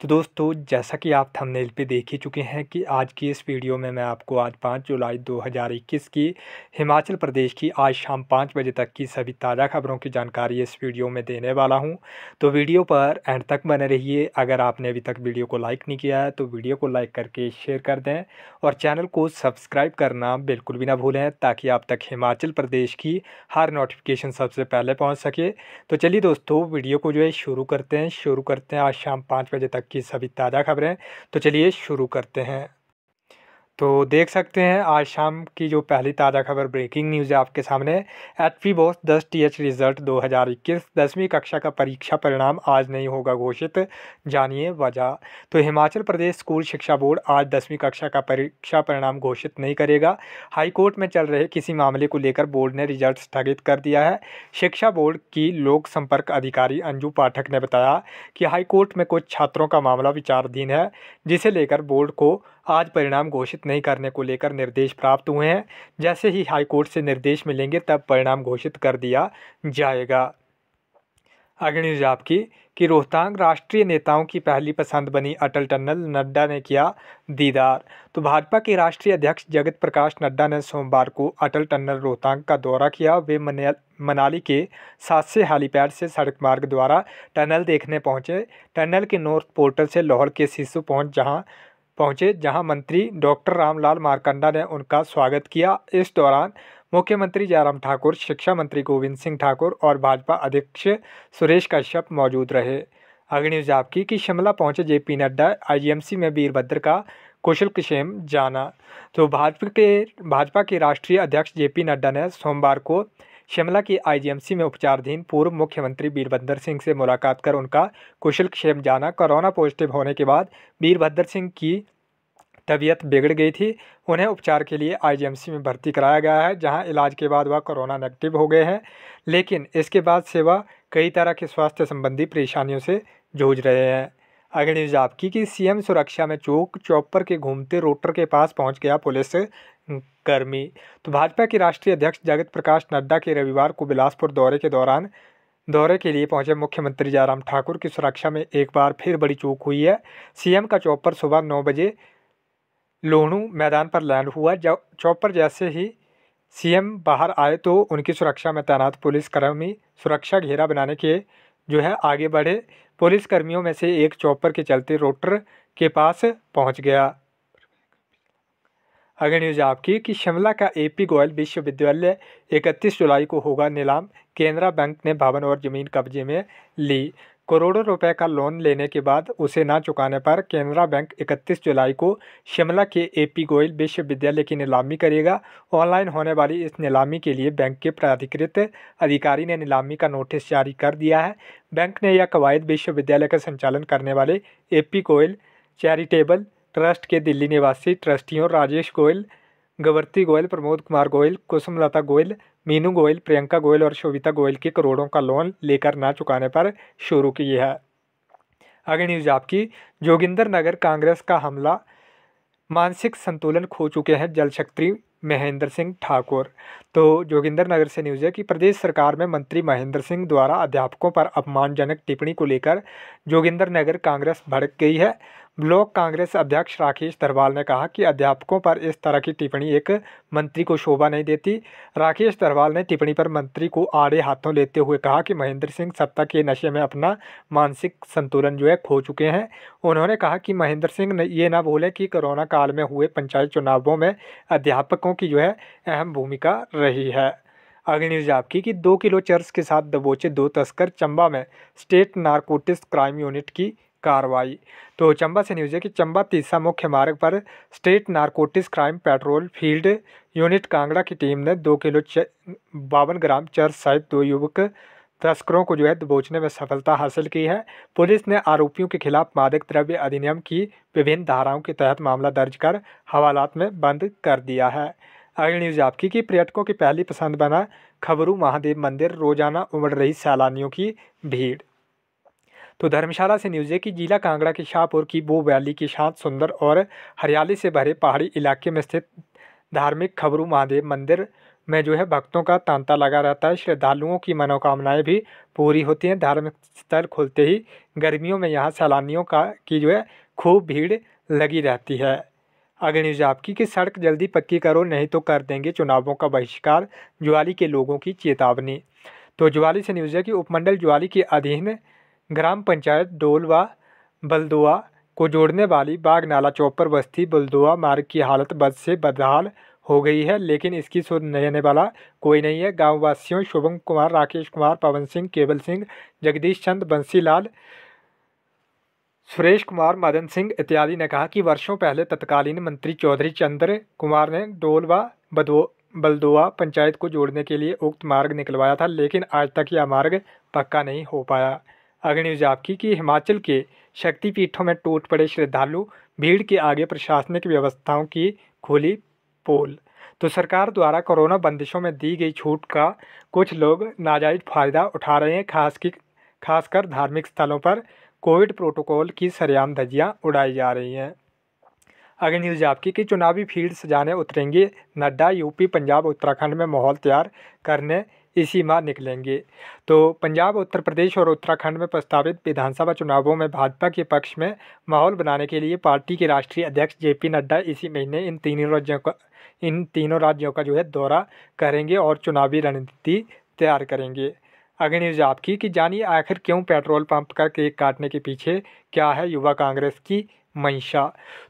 तो दोस्तों जैसा कि आप थंबनेल पे देख ही चुके हैं कि आज की इस वीडियो में मैं आपको आज 5 जुलाई 2021 की हिमाचल प्रदेश की आज शाम पाँच बजे तक की सभी ताज़ा खबरों की जानकारी इस वीडियो में देने वाला हूं तो वीडियो पर एंड तक बने रहिए अगर आपने अभी तक वीडियो को लाइक नहीं किया है तो वीडियो को लाइक करके शेयर कर दें और चैनल को सब्सक्राइब करना बिल्कुल भी ना भूलें ताकि आप तक हिमाचल प्रदेश की हर नोटिफिकेशन सबसे पहले पहुँच सके तो चलिए दोस्तों वीडियो को जो है शुरू करते हैं शुरू करते हैं आज शाम पाँच बजे तक तक की सभी ताज़ा खबरें तो चलिए शुरू करते हैं तो देख सकते हैं आज शाम की जो पहली ताज़ा खबर ब्रेकिंग न्यूज़ है आपके सामने एच पी बोस दस टी एच रिजल्ट दो हज़ार इक्कीस दसवीं कक्षा का परीक्षा परिणाम आज नहीं होगा घोषित जानिए वजह तो हिमाचल प्रदेश स्कूल शिक्षा बोर्ड आज दसवीं कक्षा का परीक्षा परिणाम घोषित नहीं करेगा हाईकोर्ट में चल रहे किसी मामले को लेकर बोर्ड ने रिजल्ट स्थगित कर दिया है शिक्षा बोर्ड की लोक संपर्क अधिकारी अंजू पाठक ने बताया कि हाईकोर्ट में कुछ छात्रों का मामला विचाराधीन है जिसे लेकर बोर्ड को आज परिणाम घोषित नहीं करने को लेकर निर्देश प्राप्त हुए हैं जैसे ही हाईकोर्ट से निर्देश मिलेंगे तब परिणाम घोषित कर दिया जाएगा अगली न्यूज आपकी कि रोहतांग राष्ट्रीय नेताओं की पहली पसंद बनी अटल टनल नड्डा ने किया दीदार तो भाजपा के राष्ट्रीय अध्यक्ष जगत प्रकाश नड्डा ने सोमवार को अटल टनल रोहतांग का दौरा किया वे मनाली के से हेलीपैड से सड़क मार्ग द्वारा टनल देखने पहुंचे टनल के नॉर्थ पोर्टल से लाहौर के सिसु पहुंच जहां पहुंचे जहां मंत्री डॉक्टर रामलाल मारकंडा ने उनका स्वागत किया इस दौरान मुख्यमंत्री जयराम ठाकुर शिक्षा मंत्री गोविंद सिंह ठाकुर और भाजपा अध्यक्ष सुरेश कश्यप मौजूद रहे अग्निज आपकी कि शिमला पहुंचे जेपी नड्डा आईजीएमसी में वीरभद्र का कुशल किशेम जाना तो भाजपा के भाजपा के राष्ट्रीय अध्यक्ष जेपी नड्डा ने सोमवार को शिमला की आईजीएमसी में उपचाराधीन पूर्व मुख्यमंत्री वीरभद्र सिंह से मुलाकात कर उनका कुशल क्षेम जाना कोरोना पॉजिटिव होने के बाद वीरभद्र सिंह की तबीयत बिगड़ गई थी उन्हें उपचार के लिए आईजीएमसी में भर्ती कराया गया है जहां इलाज के बाद वह कोरोना नेगेटिव हो गए हैं लेकिन इसके बाद से वह कई तरह के स्वास्थ्य संबंधी परेशानियों से जूझ रहे हैं अगली न्यूज आपकी कि सीएम सुरक्षा में चौक चौपर के घूमते रोटर के पास पहुंच गया पुलिस कर्मी तो भाजपा के राष्ट्रीय अध्यक्ष जगत प्रकाश नड्डा के रविवार को बिलासपुर दौरे के दौरान दौरे के लिए पहुंचे मुख्यमंत्री जयराम ठाकुर की सुरक्षा में एक बार फिर बड़ी चूक हुई है सीएम का चौपर सुबह नौ बजे लोहणू मैदान पर लैंड हुआ जब चौपर जैसे ही सीएम बाहर आए तो उनकी सुरक्षा में तैनात पुलिसकर्मी सुरक्षा घेरा बनाने के जो है आगे बढ़े पुलिसकर्मियों में से एक चौपर के चलते रोटर के पास पहुंच गया अगर न्यूज़ आपकी कि शिमला का एपी गोयल विश्वविद्यालय 31 जुलाई को होगा नीलाम केनरा बैंक ने भवन और जमीन कब्जे में ली करोड़ों रुपए का लोन लेने के बाद उसे ना चुकाने पर केनरा बैंक 31 जुलाई को शिमला के एपी गोयल विश्वविद्यालय की नीलामी करेगा ऑनलाइन होने वाली इस नीलामी के लिए बैंक के प्राधिकृत अधिकारी ने नीलामी का नोटिस जारी कर दिया है बैंक ने यह कवायद विश्वविद्यालय का संचालन करने वाले ए गोयल चैरिटेबल ट्रस्ट के दिल्ली निवासी ट्रस्टियों राजेश गोयल गवर्ती गोयल प्रमोद कुमार गोयल कुसुमलता गोयल मीनू गोयल प्रियंका गोयल और शोभिता गोयल के करोड़ों का लोन लेकर ना चुकाने पर शुरू की है आगे न्यूज आपकी जोगिंदर नगर कांग्रेस का हमला मानसिक संतुलन खो चुके हैं जल शक्ति महेंद्र सिंह ठाकुर तो जोगिंदर नगर से न्यूज़ है कि प्रदेश सरकार में मंत्री महेंद्र सिंह द्वारा अध्यापकों पर अपमानजनक टिप्पणी को लेकर जोगिंदर नगर कांग्रेस भड़क गई है ब्लॉक कांग्रेस अध्यक्ष राकेश दरवाल ने कहा कि अध्यापकों पर इस तरह की टिप्पणी एक मंत्री को शोभा नहीं देती राकेश दरवाल ने टिप्पणी पर मंत्री को आड़े हाथों लेते हुए कहा कि महेंद्र सिंह सत्ता के नशे में अपना मानसिक संतुलन जो है खो चुके हैं उन्होंने कहा कि महेंद्र सिंह ने ये ना भूले कि कोरोना काल में हुए पंचायत चुनावों में अध्यापकों की जो है अहम भूमिका रही है अगली न्यूज आपकी कि दो किलो चर्च के साथ दबोचे दो तस्कर चंबा में स्टेट नारकोटिक्स क्राइम यूनिट की कार्रवाई तो चंबा से न्यूज़ है कि चंबा तीसरा मुख्य मार्ग पर state narcotics crime patrol field unit Kangra की टीम ने दो किलो बावन ग्राम चर्च सहित दो युवक तस्करों को जो है दबोचने में सफलता हासिल की है पुलिस ने आरोपियों के खिलाफ मादक द्रव्य अधिनियम की विभिन्न धाराओं के तहत मामला दर्ज कर हवालात में बंद कर दिया है अगली न्यूज़ आपकी कि पर्यटकों की पहली पसंद बना खबरू महादेव मंदिर रोजाना उमड़ रही सैलानियों की भीड़ तो धर्मशाला से न्यूज़ है कि जिला कांगड़ा के शाहपुर की बो वैली की शांत सुंदर और हरियाली से भरे पहाड़ी इलाके में स्थित धार्मिक खबरू महादेव मंदिर में जो है भक्तों का तांता लगा रहता है श्रद्धालुओं की मनोकामनाएं भी पूरी होती हैं धार्मिक स्थल खुलते ही गर्मियों में यहाँ सैलानियों का की जो है खूब भीड़ लगी रहती है अगर न्यूज आपकी कि सड़क जल्दी पक्की करो नहीं तो कर देंगे चुनावों का बहिष्कार ज्वाली के लोगों की चेतावनी तो ज्वाली से न्यूज़ है कि उपमंडल ज्वाली के अधीन ग्राम पंचायत डोलवा बलदुआ को जोड़ने वाली बागनाला चौपर बस्ती बलदुआ मार्ग की हालत बद से बदहाल हो गई है लेकिन इसकी सुध रहने वाला कोई नहीं है गांववासियों शुभम कुमार राकेश कुमार पवन सिंह केवल सिंह जगदीश चंद बंसीलाल सुरेश कुमार मदन सिंह इत्यादि ने कहा कि वर्षों पहले तत्कालीन मंत्री चौधरी चंद्र कुमार ने डोलवा बदो बलदोआ पंचायत को जोड़ने के लिए उक्त मार्ग निकलवाया था लेकिन आज तक यह मार्ग पक्का नहीं हो पाया अगली न्यूज आपकी कि हिमाचल के शक्तिपीठों में टूट पड़े श्रद्धालु भीड़ के आगे प्रशासनिक व्यवस्थाओं की खोली पोल तो सरकार द्वारा कोरोना बंदिशों में दी गई छूट का कुछ लोग नाजायज फायदा उठा रहे हैं खास की खासकर धार्मिक स्थलों पर कोविड प्रोटोकॉल की सरेआम धज्जियाँ उड़ाई जा रही हैं अगर न्यूज आपकी कि चुनावी फील्ड सजाने उतरेंगे नड्डा यूपी पंजाब उत्तराखंड में माहौल तैयार करने इसी माह निकलेंगे तो पंजाब उत्तर प्रदेश और उत्तराखंड में प्रस्तावित विधानसभा चुनावों में भाजपा के पक्ष में माहौल बनाने के लिए पार्टी के राष्ट्रीय अध्यक्ष जे पी नड्डा इसी महीने इन तीनों राज्यों का इन तीनों राज्यों का जो है दौरा करेंगे और चुनावी रणनीति तैयार करेंगे अगर न्यूज आपकी कि जानिए आखिर क्यों पेट्रोल पंप का केक काटने के पीछे क्या है युवा कांग्रेस की मंशा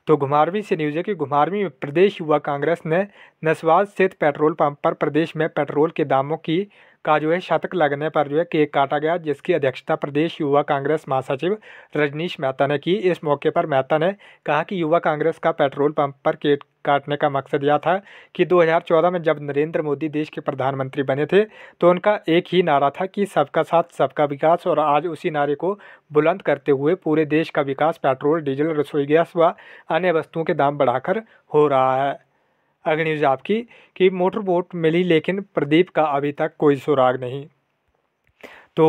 तो घुमारवीं से न्यूज़ है कि घुमारवीं में प्रदेश युवा कांग्रेस ने नसवाल स्थित पेट्रोल पंप पर प्रदेश में पेट्रोल के दामों की का जो है शतक लगने पर जो है केक काटा गया जिसकी अध्यक्षता प्रदेश युवा कांग्रेस महासचिव रजनीश मेहता ने की इस मौके पर मेहता ने कहा कि युवा कांग्रेस का पेट्रोल पंप पर केक काटने का मकसद यह था कि 2014 में जब नरेंद्र मोदी देश के प्रधानमंत्री बने थे तो उनका एक ही नारा था कि सबका साथ सबका विकास और आज उसी नारे को बुलंद करते हुए पूरे देश का विकास पेट्रोल डीजल रसोई गैस व अन्य वस्तुओं के दाम बढ़ाकर हो रहा है अगर न्यूज़ आपकी कि मोटर बोट मिली लेकिन प्रदीप का अभी तक कोई सुराग नहीं तो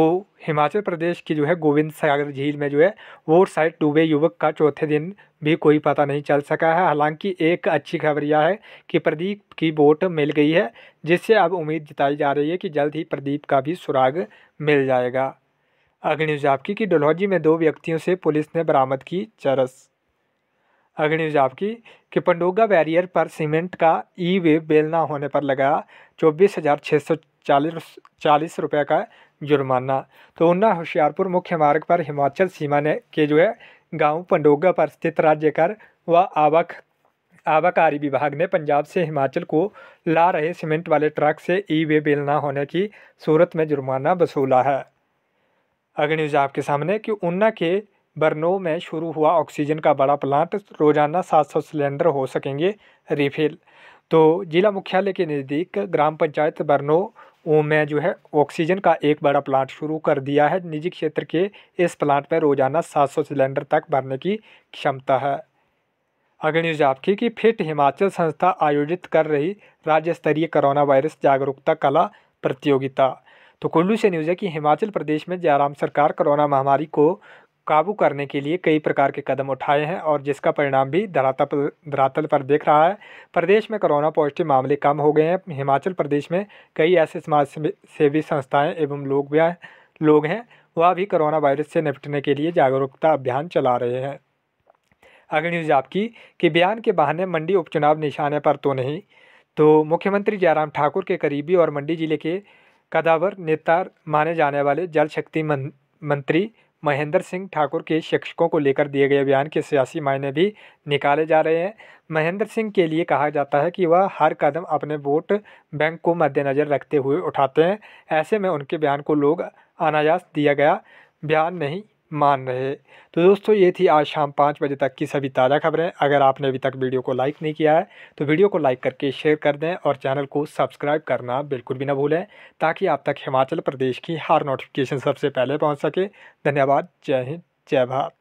हिमाचल प्रदेश की जो है गोविंद सागर झील में जो है वो साइड डूबे युवक का चौथे दिन भी कोई पता नहीं चल सका है हालांकि एक अच्छी खबर यह है कि प्रदीप की बोट मिल गई है जिससे अब उम्मीद जताई जा रही है कि जल्द ही प्रदीप का भी सुराग मिल जाएगा अग्नि न्यूज़ आपकी कि डलहौजी में दो व्यक्तियों से पुलिस ने बरामद की चरस अग्नि न्यूज़ आपकी कि पंडोगा बैरियर पर सीमेंट का ई वे बेलना होने पर लगा चौबीस हज़ार छः सौ चालीस चालीस रुपये का जुर्माना तो ऊना होशियारपुर मुख्य मार्ग पर हिमाचल सीमा ने के जो है गांव पंडोगा पर स्थित राज्य कर व आवक आवाकारी विभाग ने पंजाब से हिमाचल को ला रहे सीमेंट वाले ट्रक से ई वे बिल ना होने की सूरत में जुर्माना वसूला है अगर न्यूज़ आपके सामने कि ऊना के बर्नो में शुरू हुआ ऑक्सीजन का बड़ा प्लांट रोजाना सात सौ सिलेंडर हो सकेंगे रिफिल तो जिला मुख्यालय के नज़दीक ग्राम पंचायत बर्नो में जो है ऑक्सीजन का एक बड़ा प्लांट शुरू कर दिया है निजी क्षेत्र के इस प्लांट में रोजाना सात सौ सिलेंडर तक भरने की क्षमता है अगली न्यूज आपकी कि फिट हिमाचल संस्था आयोजित कर रही राज्य स्तरीय कोरोना वायरस जागरूकता कला प्रतियोगिता तो कुल्लू से न्यूज़ है कि हिमाचल प्रदेश में जयराम सरकार कोरोना महामारी को काबू करने के लिए कई प्रकार के कदम उठाए हैं और जिसका परिणाम भी धरातल पर धरातल पर देख रहा है प्रदेश में कोरोना पॉजिटिव मामले कम हो गए हैं हिमाचल प्रदेश में कई ऐसे समाज सेवी संस्थाएं एवं लोग भी लोग हैं वह भी कोरोना वायरस से निपटने के लिए जागरूकता अभियान चला रहे हैं अगली न्यूज़ आपकी कि बयान के बहाने मंडी उपचुनाव निशाने पर तो नहीं तो मुख्यमंत्री जयराम ठाकुर के करीबी और मंडी जिले के कदावर नेता माने जाने वाले जल शक्ति मंत्री महेंद्र सिंह ठाकुर के शिक्षकों को लेकर दिए गए बयान के सियासी मायने भी निकाले जा रहे हैं महेंद्र सिंह के लिए कहा जाता है कि वह हर कदम अपने वोट बैंक को मद्देनज़र रखते हुए उठाते हैं ऐसे में उनके बयान को लोग अनायास दिया गया बयान नहीं मान रहे तो दोस्तों ये थी आज शाम पाँच बजे तक की सभी ताज़ा खबरें अगर आपने अभी तक वीडियो को लाइक नहीं किया है तो वीडियो को लाइक करके शेयर कर दें और चैनल को सब्सक्राइब करना बिल्कुल भी ना भूलें ताकि आप तक हिमाचल प्रदेश की हर नोटिफिकेशन सबसे पहले पहुँच सके धन्यवाद जय हिंद जय भारत